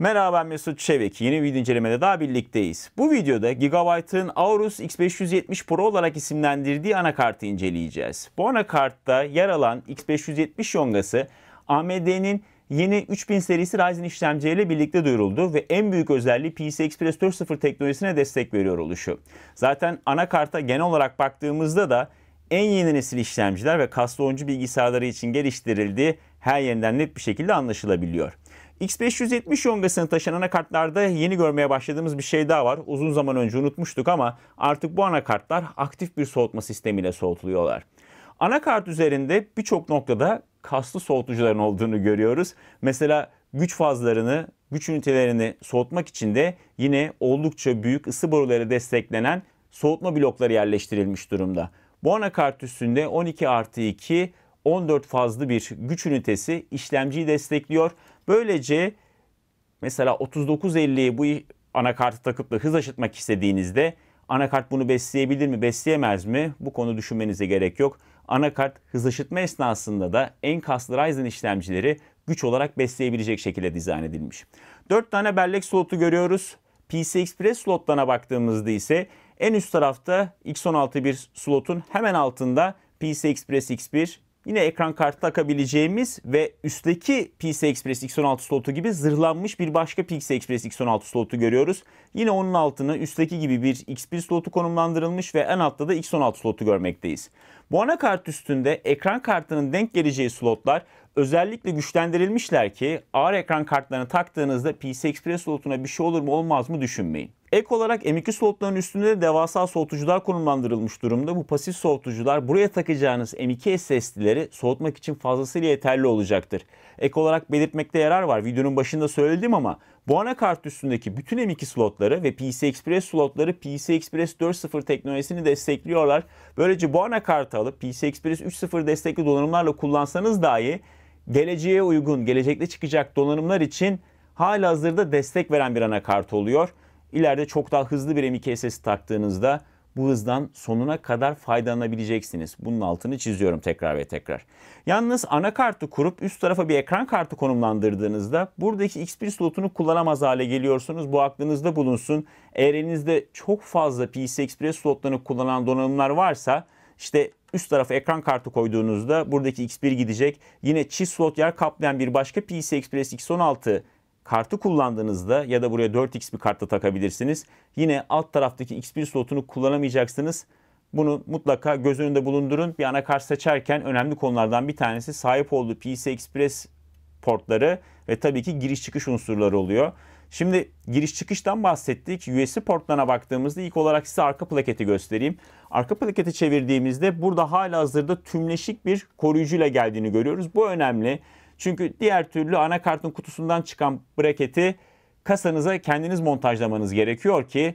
Merhaba ben Mesut Çevik. Yeni bir incelemede daha birlikteyiz. Bu videoda Gigabyte'ın Aorus X570 Pro olarak isimlendirdiği anakartı inceleyeceğiz. Bu anakartta yer alan X570 yongası AMD'nin yeni 3000 serisi Ryzen işlemci birlikte duyuruldu ve en büyük özelliği PCI Express 4.0 teknolojisine destek veriyor oluşu. Zaten anakarta genel olarak baktığımızda da en yeni nesil işlemciler ve kaslı oyuncu bilgisayarları için geliştirildiği her yeniden net bir şekilde anlaşılabiliyor. X570 yongasını taşıyan anakartlarda yeni görmeye başladığımız bir şey daha var. Uzun zaman önce unutmuştuk ama artık bu anakartlar aktif bir soğutma sistemiyle soğutuluyorlar. Anakart üzerinde birçok noktada kaslı soğutucuların olduğunu görüyoruz. Mesela güç fazlarını, güç ünitelerini soğutmak için de yine oldukça büyük ısı boruları desteklenen soğutma blokları yerleştirilmiş durumda. Bu anakart üstünde 12 artı 2 14 fazlı bir güç ünitesi işlemciyi destekliyor Böylece mesela 3950'yi bu anakartı takıp da hız aşıtmak istediğinizde anakart bunu besleyebilir mi, besleyemez mi? Bu konu düşünmenize gerek yok. Anakart hız aşıtma esnasında da en enkaslı Ryzen işlemcileri güç olarak besleyebilecek şekilde dizayn edilmiş. 4 tane bellek slotu görüyoruz. PC Express slotlarına baktığımızda ise en üst tarafta x 16 bir slotun hemen altında PCI Express X1, yine ekran kartı takabileceğimiz ve üstteki PCI Express X16 slotu gibi zırhlanmış bir başka PCI Express X16 slotu görüyoruz. Yine onun altına üstteki gibi bir X1 slotu konumlandırılmış ve en altta da X16 slotu görmekteyiz. Bu anakart üstünde ekran kartının denk geleceği slotlar özellikle güçlendirilmişler ki ağır ekran kartlarını taktığınızda PCI Express slotuna bir şey olur mu olmaz mı düşünmeyin. Ek olarak M2 slotların üstünde de devasa soğutucular konumlandırılmış durumda. Bu pasif soğutucular buraya takacağınız M2 SSD'leri soğutmak için fazlasıyla yeterli olacaktır. Ek olarak belirtmekte yarar var. Videonun başında söyledim ama bu anakart üstündeki bütün M2 slotları ve PCI Express slotları PCI Express 4.0 teknolojisini destekliyorlar. Böylece bu anakartı alıp PCI Express 3.0 destekli donanımlarla kullansanız dahi geleceğe uygun, gelecekte çıkacak donanımlar için hala hazırda destek veren bir anakart oluyor. İleride çok daha hızlı bir m taktığınızda bu hızdan sonuna kadar faydalanabileceksiniz. Bunun altını çiziyorum tekrar ve tekrar. Yalnız anakartı kurup üst tarafa bir ekran kartı konumlandırdığınızda buradaki X1 slotunu kullanamaz hale geliyorsunuz. Bu aklınızda bulunsun. Eğer elinizde çok fazla PCI Express slotlarını kullanan donanımlar varsa işte Üst tarafa ekran kartı koyduğunuzda buradaki X1 gidecek. Yine çift slot yer kaplayan bir başka PCI Express X16 kartı kullandığınızda ya da buraya 4X bir kartta takabilirsiniz. Yine alt taraftaki X1 slotunu kullanamayacaksınız. Bunu mutlaka göz önünde bulundurun. Bir anakart seçerken önemli konulardan bir tanesi sahip olduğu PCI Express portları ve tabii ki giriş çıkış unsurları oluyor. Şimdi giriş çıkıştan bahsettik. USB portlarına baktığımızda ilk olarak size arka plaketi göstereyim. Arka plaketi çevirdiğimizde burada hala hazırda tümleşik bir koruyucuyla geldiğini görüyoruz. Bu önemli. Çünkü diğer türlü anakartın kutusundan çıkan braketi kasanıza kendiniz montajlamanız gerekiyor ki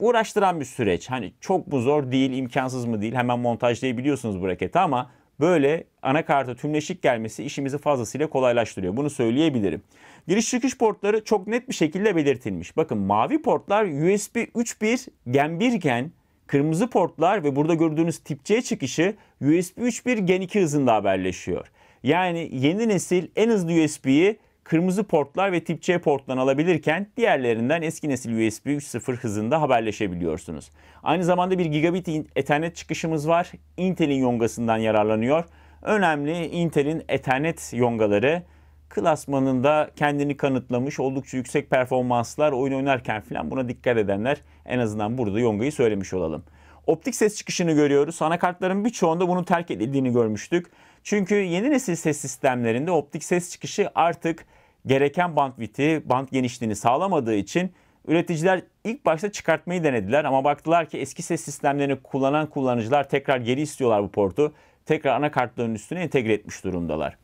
uğraştıran bir süreç. Hani çok mu zor değil, imkansız mı değil hemen montajlayabiliyorsunuz braketi ama Böyle anakarta tümleşik gelmesi işimizi fazlasıyla kolaylaştırıyor. Bunu söyleyebilirim. Giriş çıkış portları çok net bir şekilde belirtilmiş. Bakın mavi portlar USB 3.1 Gen 1 iken kırmızı portlar ve burada gördüğünüz tip C çıkışı USB 3.1 Gen 2 hızında haberleşiyor. Yani yeni nesil en hızlı USB'yi kırmızı portlar ve tip C porttan alabilirken diğerlerinden eski nesil USB 3.0 hızında haberleşebiliyorsunuz. Aynı zamanda bir gigabit ethernet çıkışımız var. Intel'in yongasından yararlanıyor. Önemli Intel'in ethernet yongaları klasmanında kendini kanıtlamış oldukça yüksek performanslar oyun oynarken filan buna dikkat edenler en azından burada yongayı söylemiş olalım. Optik ses çıkışını görüyoruz. Anakartların birçoğunda bunu terk edildiğini görmüştük. Çünkü yeni nesil ses sistemlerinde optik ses çıkışı artık gereken bandviti, band genişliğini sağlamadığı için üreticiler ilk başta çıkartmayı denediler ama baktılar ki eski ses sistemlerini kullanan kullanıcılar tekrar geri istiyorlar bu portu. Tekrar anakartların üstüne entegre etmiş durumdalar.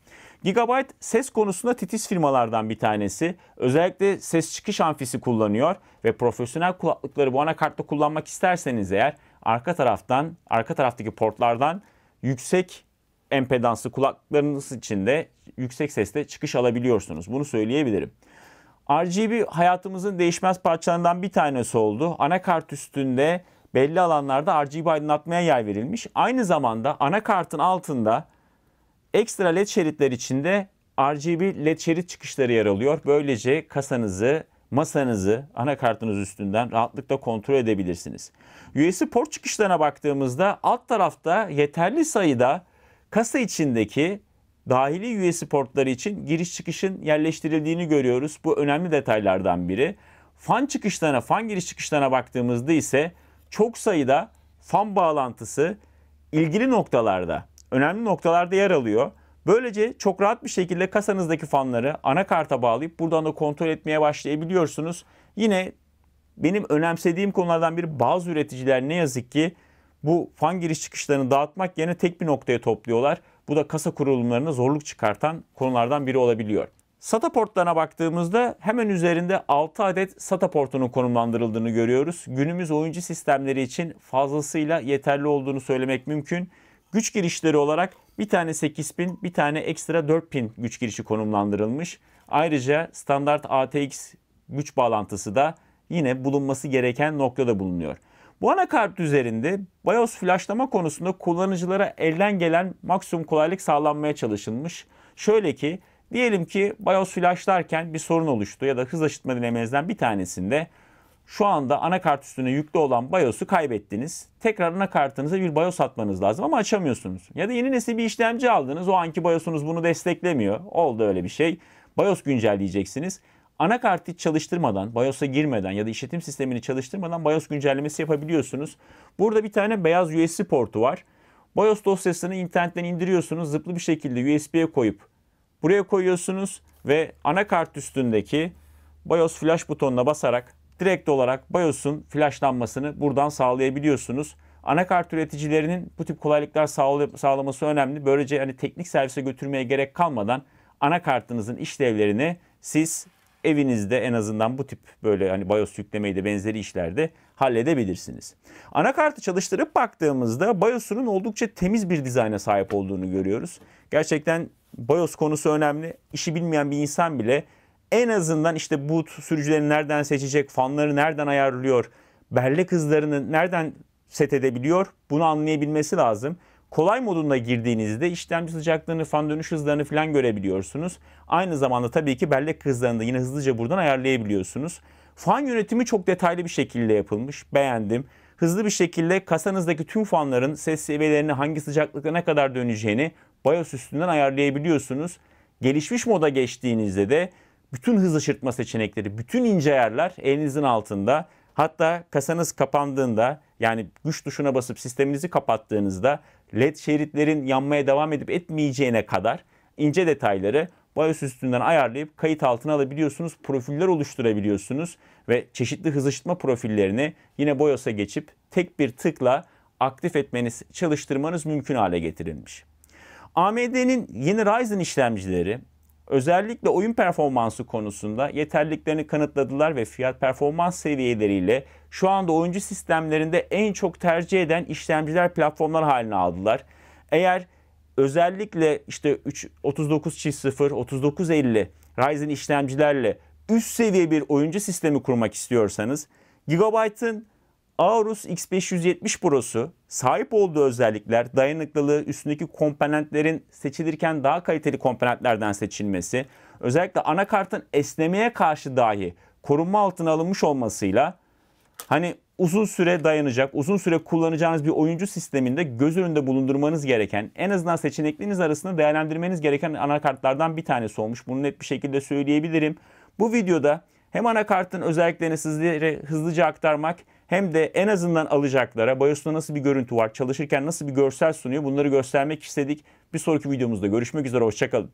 Gigabyte ses konusunda titiz firmalardan bir tanesi. Özellikle ses çıkış amfisi kullanıyor ve profesyonel kulaklıkları bu anakartta kullanmak isterseniz eğer arka taraftan, arka taraftaki portlardan yüksek empedansı kulaklarınız içinde yüksek sesle çıkış alabiliyorsunuz. Bunu söyleyebilirim. RGB hayatımızın değişmez parçalarından bir tanesi oldu. Anakart üstünde belli alanlarda RGB aydınlatmaya yer verilmiş. Aynı zamanda anakartın altında ekstra led şeritler içinde RGB led şerit çıkışları yer alıyor. Böylece kasanızı, masanızı anakartınız üstünden rahatlıkla kontrol edebilirsiniz. USB port çıkışlarına baktığımızda alt tarafta yeterli sayıda Kasa içindeki dahili USB portları için giriş çıkışın yerleştirildiğini görüyoruz. Bu önemli detaylardan biri. Fan çıkışlarına, fan giriş çıkışlarına baktığımızda ise çok sayıda fan bağlantısı ilgili noktalarda, önemli noktalarda yer alıyor. Böylece çok rahat bir şekilde kasanızdaki fanları anakarta bağlayıp buradan da kontrol etmeye başlayabiliyorsunuz. Yine benim önemsediğim konulardan biri bazı üreticiler ne yazık ki bu fan giriş çıkışlarını dağıtmak yerine tek bir noktaya topluyorlar. Bu da kasa kurulumlarına zorluk çıkartan konulardan biri olabiliyor. SATA portlarına baktığımızda hemen üzerinde 6 adet SATA portunun konumlandırıldığını görüyoruz. Günümüz oyuncu sistemleri için fazlasıyla yeterli olduğunu söylemek mümkün. Güç girişleri olarak bir tane 8 pin, bir tane ekstra 4 pin güç girişi konumlandırılmış. Ayrıca standart ATX güç bağlantısı da yine bulunması gereken noktada bulunuyor. Bu anakart üzerinde BIOS flashlama konusunda kullanıcılara elden gelen maksimum kolaylık sağlanmaya çalışılmış. Şöyle ki diyelim ki BIOS flashlarken bir sorun oluştu ya da hız aşıtma dinlemenizden bir tanesinde şu anda anakart üstüne yüklü olan BIOS'u kaybettiniz. Tekrar anakartınıza bir BIOS atmanız lazım ama açamıyorsunuz. Ya da yeni nesil bir işlemci aldınız. O anki BIOS'unuz bunu desteklemiyor. Oldu öyle bir şey. BIOS güncelleyeceksiniz. Anakartı hiç çalıştırmadan, BIOS'a girmeden ya da işletim sistemini çalıştırmadan BIOS güncellemesi yapabiliyorsunuz. Burada bir tane beyaz USB portu var. BIOS dosyasını internetten indiriyorsunuz. Zıplı bir şekilde USB'ye koyup buraya koyuyorsunuz ve anakart üstündeki BIOS flash butonuna basarak direkt olarak BIOS'un flashlanmasını buradan sağlayabiliyorsunuz. Anakart üreticilerinin bu tip kolaylıklar sağlaması önemli. Böylece hani teknik servise götürmeye gerek kalmadan anakartınızın işlevlerini siz evinizde en azından bu tip böyle hani BIOS yüklemeyi de benzeri işlerde halledebilirsiniz. Anakartı çalıştırıp baktığımızda BIOS'unun oldukça temiz bir dizayna sahip olduğunu görüyoruz. Gerçekten BIOS konusu önemli. İşi bilmeyen bir insan bile en azından işte boot sürücülerini nereden seçecek, fanları nereden ayarlıyor, bellek hızlarını nereden set edebiliyor bunu anlayabilmesi lazım. Kolay modunda girdiğinizde işlemci sıcaklığını, fan dönüş hızlarını falan görebiliyorsunuz. Aynı zamanda tabii ki bellek hızlarını da yine hızlıca buradan ayarlayabiliyorsunuz. Fan yönetimi çok detaylı bir şekilde yapılmış. Beğendim. Hızlı bir şekilde kasanızdaki tüm fanların ses seviyelerini hangi sıcaklıkta ne kadar döneceğini BIOS üstünden ayarlayabiliyorsunuz. Gelişmiş moda geçtiğinizde de bütün hız ışırtma seçenekleri, bütün ince ayarlar elinizin altında. Hatta kasanız kapandığında yani güç tuşuna basıp sisteminizi kapattığınızda led şeritlerin yanmaya devam edip etmeyeceğine kadar ince detayları BIOS üstünden ayarlayıp kayıt altına alabiliyorsunuz. Profiller oluşturabiliyorsunuz ve çeşitli hız ışıtma profillerini yine BIOS'a geçip tek bir tıkla aktif etmeniz, çalıştırmanız mümkün hale getirilmiş. AMD'nin yeni Ryzen işlemcileri Özellikle oyun performansı konusunda yeterliliklerini kanıtladılar ve fiyat performans seviyeleriyle şu anda oyuncu sistemlerinde en çok tercih eden işlemciler platformlar haline aldılar. Eğer özellikle işte 3, 39.0, 3950 Ryzen işlemcilerle üst seviye bir oyuncu sistemi kurmak istiyorsanız Gigabyte'ın Aorus X570 Pro'su sahip olduğu özellikler, dayanıklılığı, üstündeki komponentlerin seçilirken daha kaliteli komponentlerden seçilmesi, özellikle anakartın esnemeye karşı dahi korunma altına alınmış olmasıyla hani uzun süre dayanacak, uzun süre kullanacağınız bir oyuncu sisteminde göz önünde bulundurmanız gereken, en azından seçenekleriniz arasında değerlendirmeniz gereken anakartlardan bir tanesi olmuş. Bunu net bir şekilde söyleyebilirim. Bu videoda hem anakartın özelliklerini sizlere hızlıca aktarmak hem de en azından alacaklara BIOS'ta nasıl bir görüntü var, çalışırken nasıl bir görsel sunuyor bunları göstermek istedik. Bir sonraki videomuzda görüşmek üzere, hoşçakalın.